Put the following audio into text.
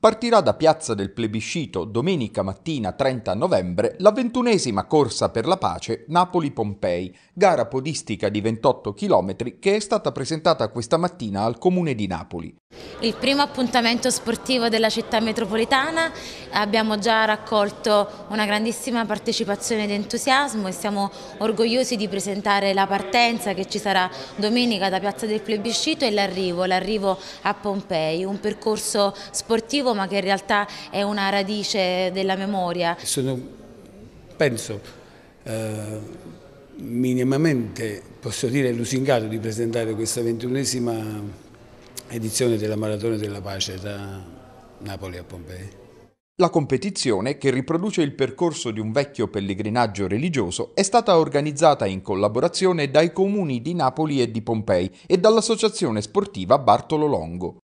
Partirà da Piazza del Plebiscito domenica mattina 30 novembre la ventunesima corsa per la pace Napoli-Pompei, gara podistica di 28 km che è stata presentata questa mattina al Comune di Napoli. Il primo appuntamento sportivo della città metropolitana, abbiamo già raccolto una grandissima partecipazione ed entusiasmo e siamo orgogliosi di presentare la partenza che ci sarà domenica da Piazza del Plebiscito e l'arrivo, l'arrivo a Pompei, un percorso sportivo ma che in realtà è una radice della memoria. Sono, penso, eh, minimamente, posso dire, lusingato di presentare questa ventunesima edizione della Maratona della Pace da Napoli a Pompei. La competizione, che riproduce il percorso di un vecchio pellegrinaggio religioso, è stata organizzata in collaborazione dai comuni di Napoli e di Pompei e dall'associazione sportiva Bartolo Longo.